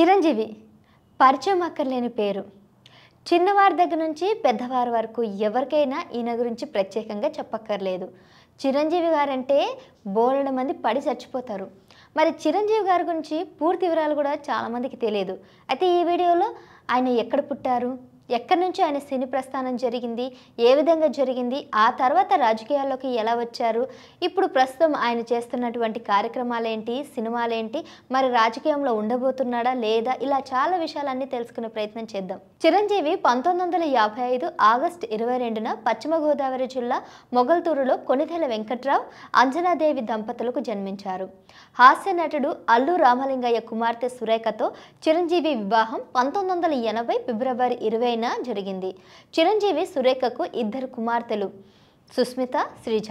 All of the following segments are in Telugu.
చిరంజీవి పరిచయం అక్కర్లేని పేరు చిన్నవారి దగ్గర నుంచి పెద్దవారి వరకు ఎవరికైనా ఈయన గురించి ప్రత్యేకంగా చెప్పక్కర్లేదు చిరంజీవి గారంటే బోలడం మంది పడి చచ్చిపోతారు మరి చిరంజీవి గారి గురించి పూర్తి వివరాలు కూడా చాలామందికి తెలియదు అయితే ఈ వీడియోలో ఆయన ఎక్కడ పుట్టారు ఎక్కడి నుంచి ఆయన సినీ ప్రస్థానం జరిగింది ఏ విధంగా జరిగింది ఆ తర్వాత రాజకీయాల్లోకి ఎలా వచ్చారు ఇప్పుడు ప్రస్తుతం ఆయన చేస్తున్నటువంటి కార్యక్రమాలేంటి సినిమాలేంటి మరి రాజకీయంలో ఉండబోతున్నాడా లేదా ఇలా చాలా విషయాలన్నీ తెలుసుకునే ప్రయత్నం చేద్దాం చిరంజీవి పంతొమ్మిది వందల యాభై ఐదు ఆగస్టు ఇరవై రెండున పశ్చిమ గోదావరి జిల్లా మొగల్తూరులో కొనిదెల వెంకట్రావు అంజనాదేవి దంపతులకు జన్మించారు హాస్య నటుడు అల్లు రామలింగయ్య కుమార్తె సురేఖతో చిరంజీవి వివాహం పంతొమ్మిది వందల ఎనభై ఫిబ్రవరి ఇరవై విడుదలైన జరిగింది చిరంజీవి సురేఖకు ఇద్దరు కుమార్తెలు సుస్మిత శ్రీజ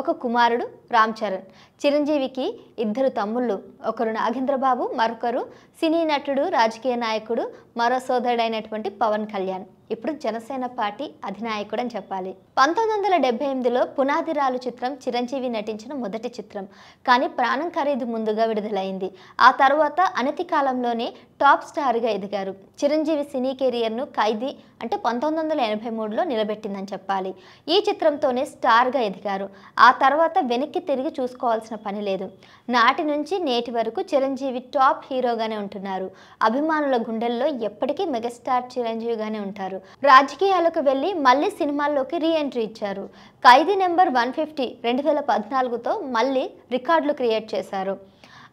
ఒక కుమారుడు రామ్ చరణ్ చిరంజీవికి ఇద్దరు తమ్ముళ్ళు ఒకరు నాగేంద్రబాబు మరొకరు సినీ నటుడు రాజకీయ నాయకుడు మరో సోదరుడైనటువంటి పవన్ కళ్యాణ్ ఇప్పుడు జనసేన పార్టీ అధినాయకుడు చెప్పాలి పంతొమ్మిది వందల డెబ్బై ఎనిమిదిలో పునాదిరాలు చిత్రం చిరంజీవి నటించిన మొదటి చిత్రం కానీ ప్రాణం ఖరీదు ముందుగా విడుదలైంది ఆ తర్వాత అనతి కాలంలోనే టాప్ స్టార్గా ఎదిగారు చిరంజీవి సినీ కెరియర్ను ఖైదీ అంటే పంతొమ్మిది వందల ఎనభై మూడులో నిలబెట్టిందని చెప్పాలి ఈ చిత్రంతోనే స్టార్గా ఎదిగారు ఆ తర్వాత వెనక్కి తిరిగి చూసుకోవాల్సిన పని లేదు నాటి నుంచి నేటి వరకు చిరంజీవి టాప్ హీరోగానే ఉంటున్నారు అభిమానుల గుండెల్లో ఎప్పటికీ మెగాస్టార్ చిరంజీవిగానే ఉంటారు చేశారు రాజకీయాలకు వెళ్ళి మళ్ళీ సినిమాల్లోకి రీ ఎంట్రీ ఇచ్చారు ఖైదీ నెంబర్ వన్ ఫిఫ్టీ రెండు వేల పద్నాలుగుతో మళ్ళీ రికార్డులు క్రియేట్ చేశారు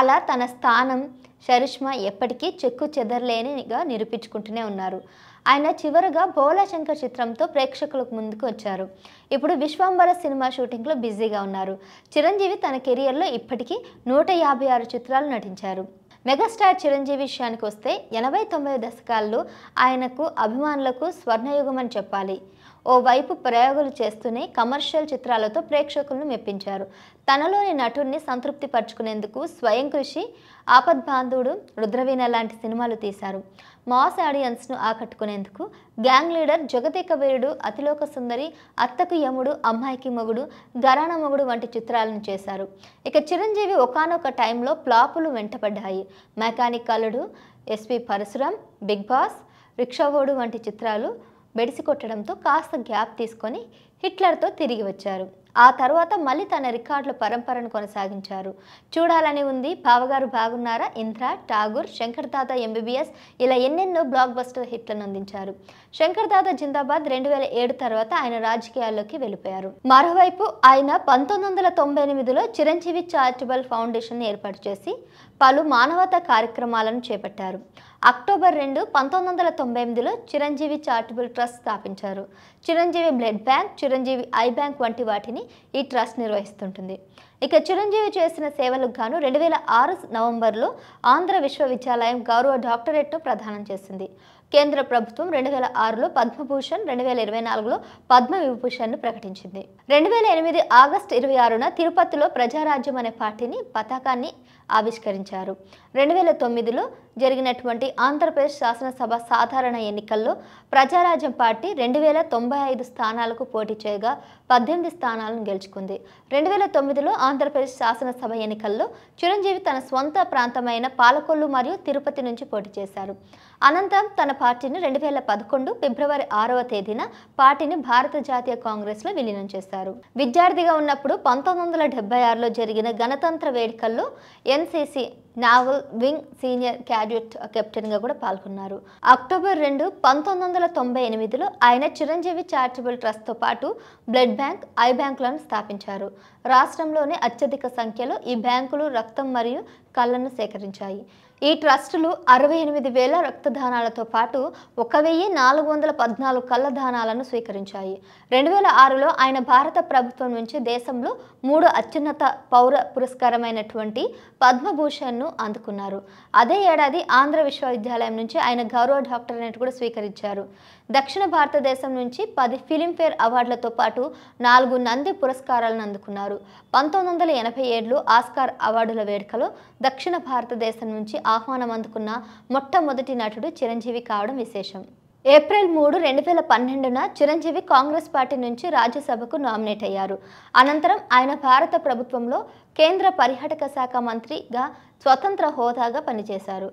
అలా తన స్థానం షరిష్మా ఎప్పటికీ చెక్కు చెదరలేనిగా నిరూపించుకుంటూనే ఉన్నారు ఆయన చివరగా భోలాశంకర్ చిత్రంతో ప్రేక్షకులకు ముందుకు వచ్చారు ఇప్పుడు విశ్వాంబర సినిమా షూటింగ్లో బిజీగా ఉన్నారు చిరంజీవి తన కెరియర్లో ఇప్పటికీ నూట యాభై ఆరు చిత్రాలు నటించారు మెగాస్టార్ చిరంజీవి విషయానికి వస్తే ఎనభై తొంభై దశకాల్లో ఆయనకు అభిమానులకు స్వర్ణయుగం అని చెప్పాలి ఓవైపు ప్రయోగాలు చేస్తూనే కమర్షియల్ చిత్రాలతో ప్రేక్షకులను మెప్పించారు తనలోని నటుడిని సంతృప్తి పరుచుకునేందుకు స్వయం కృషి ఆపద్బాంధుడు రుద్రవీణ లాంటి సినిమాలు తీశారు మాస్ ఆడియన్స్ను ఆకట్టుకునేందుకు గ్యాంగ్ లీడర్ జగతిక వీరుడు అతిలోక సుందరి అత్తకు యముడు అమ్మాయికి మగుడు గరాణ మగుడు వంటి చిత్రాలను చేశారు ఇక చిరంజీవి ఒకనొక టైంలో ప్లాపులు వెంటపడ్డాయి mechanic Alludu SP Parasuram big boss Rikshavodu వంటి చిత్రాలు బెడిసి కొట్టడంతో కాస్త గ్యాప్ తీసుకొని హిట్లర్తో తిరిగి వచ్చారు ఆ తర్వాత మళ్ళీ తన రికార్డుల పరంపరను కొనసాగించారు చూడాలని ఉంది బావగారు బాగున్నారా ఇంద్ర ఠాగూర్ శంకర్ తాత ఎంబీబీఎస్ ఇలా ఎన్నెన్నో బ్లాక్ బస్టర్ హిట్లను అందించారు శంకర్ తాత జిందాబాద్ రెండు వేల ఏడు తర్వాత ఆయన రాజకీయాల్లోకి వెళ్ళిపోయారు మరోవైపు ఆయన పంతొమ్మిది వందల తొంభై ఎనిమిదిలో చిరంజీవి చారిటబుల్ ఫౌండేషన్ ఏర్పాటు చేసి పలు మానవతా కార్యక్రమాలను చేపట్టారు అక్టోబర్ రెండు పంతొమ్మిది వందల తొంభై ఎనిమిదిలో చిరంజీవి చారిటబుల్ ట్రస్ట్ స్థాపించారు Chiranjeevi blood bank Chiranjeevi eye bank వంటి వాటిని ఈ ట్రస్ట్ నిర్వహిస్తుంటుంది ఇక చిరంజీవి చేసిన సేవలకు గాను రెండు వేల ఆరు నవంబర్లో ఆంధ్ర విశ్వవిద్యాలయం గౌరవ డాక్టరేట్ను ప్రదానం చేసింది కేంద్ర ప్రభుత్వం రెండు వేల ఆరులో పద్మభూషణ్ రెండు వేల ఇరవై నాలుగులో పద్మ విభూషణ్ను ప్రకటించింది రెండు వేల ఎనిమిది ఆగస్టు ఇరవై ఆరున తిరుపతిలో ప్రజారాజ్యం అనే పార్టీని పతాకాన్ని ఆవిష్కరించారు రెండు వేల తొమ్మిదిలో జరిగినటువంటి ఆంధ్రప్రదేశ్ శాసనసభ సాధారణ ఎన్నికల్లో ప్రజారాజ్యం పార్టీ రెండు వేల తొంభై ఐదు స్థానాలకు పోటీ చేయగా పద్దెనిమిది స్థానాలను గెలుచుకుంది రెండు వేల తొమ్మిదిలో ఆంధ్రప్రదేశ్ శాసనసభ ఎన్నికల్లో చిరంజీవి తన స్వంత ప్రాంతమైన పాలకొల్లు మరియు తిరుపతి నుంచి పోటీ చేశారు అనంతరం తన పార్టీని రెండు వేల పదకొండు ఫిబ్రవరి ఆరవ తేదీన పార్టీని భారత జాతీయ కాంగ్రెస్లో విలీనం చేశారు విద్యార్థిగా ఉన్నప్పుడు పంతొమ్మిది వందల ఆరులో జరిగిన గణతంత్ర వేడుకల్లో sí, sí. Naval wing senior cadet కెప్టెన్గా కూడా పాల్గొన్నారు అక్టోబర్ రెండు పంతొమ్మిది వందల తొంభై ఎనిమిదిలో ఆయన చిరంజీవి చారిటబుల్ ట్రస్ట్తో పాటు బ్లడ్ బ్యాంక్ ఐ బ్యాంకులను స్థాపించారు రాష్ట్రంలోనే అత్యధిక సంఖ్యలో ఈ బ్యాంకులు రక్తం మరియు కళ్ళను సేకరించాయి ఈ ట్రస్టులు అరవై ఎనిమిది వేల రక్తదానాలతో పాటు ఒక వెయ్యి నాలుగు వందల పద్నాలుగు కళ్ళ దానాలను స్వీకరించాయి రెండు వేల ఆరులో ఆయన భారత ప్రభుత్వం నుంచి దేశంలో మూడు అత్యున్నత పౌర పురస్కారమైనటువంటి పద్మభూషణ్ను పదవులను అందుకున్నారు అదే ఏడాది ఆంధ్ర విశ్వవిద్యాలయం నుంచి ఆయన గౌరవ డాక్టరేట్ కూడా స్వీకరించారు దక్షిణ భారతదేశం నుంచి పది ఫిలింఫేర్ అవార్డులతో పాటు నాలుగు నంది పురస్కారాలను అందుకున్నారు పంతొమ్మిది వందల ఎనభై ఏడులో ఆస్కార్ అవార్డుల వేడుకలో దక్షిణ భారతదేశం నుంచి ఆహ్వానం అందుకున్న మొట్టమొదటి నటుడు చిరంజీవి కావడం విశేషం ఏప్రిల్ మూడు రెండు వేల పన్నెండున చిరంజీవి కాంగ్రెస్ పార్టీ నుంచి రాజ్యసభకు నామినేట్ అయ్యారు అనంతరం ఆయన భారత ప్రభుత్వంలో కేంద్ర పర్యాటక శాఖ మంత్రిగా స్వతంత్ర హోదాగా పనిచేశారు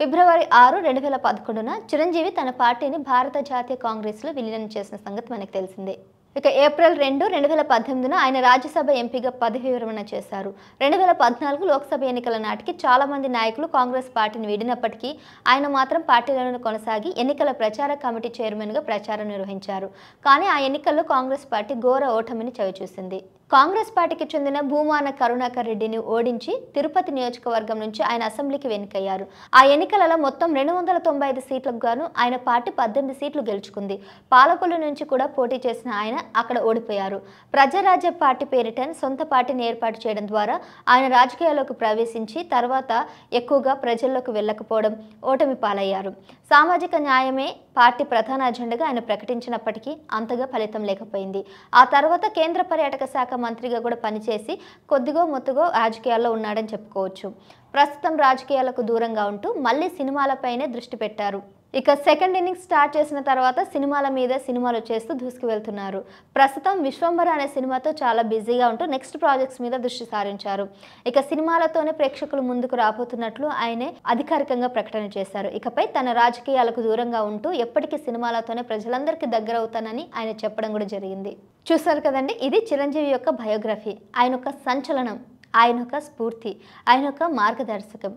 ఫిబ్రవరి ఆరు రెండు వేల పదకొండున చిరంజీవి తన పార్టీని భారత జాతీయ కాంగ్రెస్లో విలీనం చేసిన సంగతి మనకు తెలిసిందే ఇక ఏప్రిల్ రెండు రెండు వేల పద్దెనిమిదిన ఆయన రాజ్యసభ ఎంపీగా పదవి విరమణ చేశారు రెండు వేల పద్నాలుగు లోక్సభ ఎన్నికల నాటికి చాలామంది నాయకులు కాంగ్రెస్ పార్టీని వీడినప్పటికీ ఆయన మాత్రం పార్టీలను కొనసాగి ఎన్నికల ప్రచార కమిటీ చైర్మన్గా ప్రచారం నిర్వహించారు కానీ ఆ ఎన్నికల్లో కాంగ్రెస్ పార్టీ ఘోర ఓటమిని చవిచూసింది కాంగ్రెస్ పార్టీకి చెందిన భూమాన కరుణాకర్ రెడ్డిని ఓడించి తిరుపతి నియోజకవర్గం నుంచి ఆయన అసెంబ్లీకి వెనుకయ్యారు ఆ ఎన్నికలలో మొత్తం రెండు వందల తొంభై ఐదు సీట్లకు గాను ఆయన పార్టీ పద్దెనిమిది సీట్లు గెలుచుకుంది పాలకొల్లు నుంచి కూడా పోటీ చేసిన ఆయన అక్కడ ఓడిపోయారు ప్రజారాజ్య పార్టీ పేరిట సొంత పార్టీని ఏర్పాటు చేయడం ద్వారా ఆయన రాజకీయాల్లోకి ప్రవేశించి తర్వాత ఎక్కువగా ప్రజల్లోకి వెళ్ళకపోవడం ఓటమి పాలయ్యారు సామాజిక న్యాయమే పార్టీ ప్రధాన అజెండాగా ఆయన ప్రకటించినప్పటికీ అంతగా ఫలితం లేకపోయింది ఆ తర్వాత కేంద్ర పర్యాటక శాఖ మంత్రిగా కూడా పనిచేసి కొద్దిగో మొత్తుగో రాజకీయాల్లో ఉన్నాడని చెప్పుకోవచ్చు ప్రస్తుతం రాజకీయాలకు దూరంగా ఉంటూ మళ్ళీ సినిమాలపైనే దృష్టి పెట్టారు ఇక సెకండ్ ఇన్నింగ్స్ స్టార్ట్ చేసిన తర్వాత సినిమాల మీద సినిమాలు చేస్తూ దూసుకువెళ్తున్నారు ప్రస్తుతం విశ్వంబర అనే సినిమాతో చాలా బిజీగా ఉంటూ నెక్స్ట్ ప్రాజెక్ట్స్ మీద దృష్టి సారించారు ఇక సినిమాలతోనే ప్రేక్షకులు ముందుకు రాబోతున్నట్లు ఆయనే అధికారికంగా ప్రకటన చేశారు ఇకపై తన రాజకీయాలకు దూరంగా ఉంటూ ఎప్పటికీ సినిమాలతోనే ప్రజలందరికీ దగ్గర అవుతానని ఆయన చెప్పడం కూడా జరిగింది చూశారు కదండి ఇది చిరంజీవి యొక్క బయోగ్రఫీ ఆయన యొక్క సంచలనం ఆయన ఒక స్ఫూర్తి ఆయన ఒక మార్గదర్శకం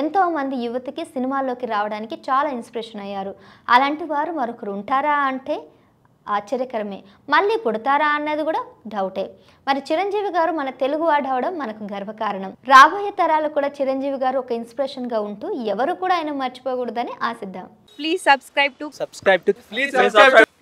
ఎంతోమంది యువతికి సినిమాల్లోకి రావడానికి చాలా ఇన్స్పిరేషన్ అయ్యారు అలాంటి వారు మరొకరు ఉంటారా అంటే ఆశ్చర్యకరమే మళ్ళీ పుడతారా అన్నది కూడా డౌటే మరి చిరంజీవి గారు మన తెలుగు వాడు అవడం మనకు గర్వకారణం రాబోయే తరాలు కూడా చిరంజీవి గారు ఒక ఇన్స్పిరేషన్ గా ఉంటూ ఎవరు కూడా ఆయన మర్చిపోకూడదని ఆశిద్దాం please subscribe to subscribe to please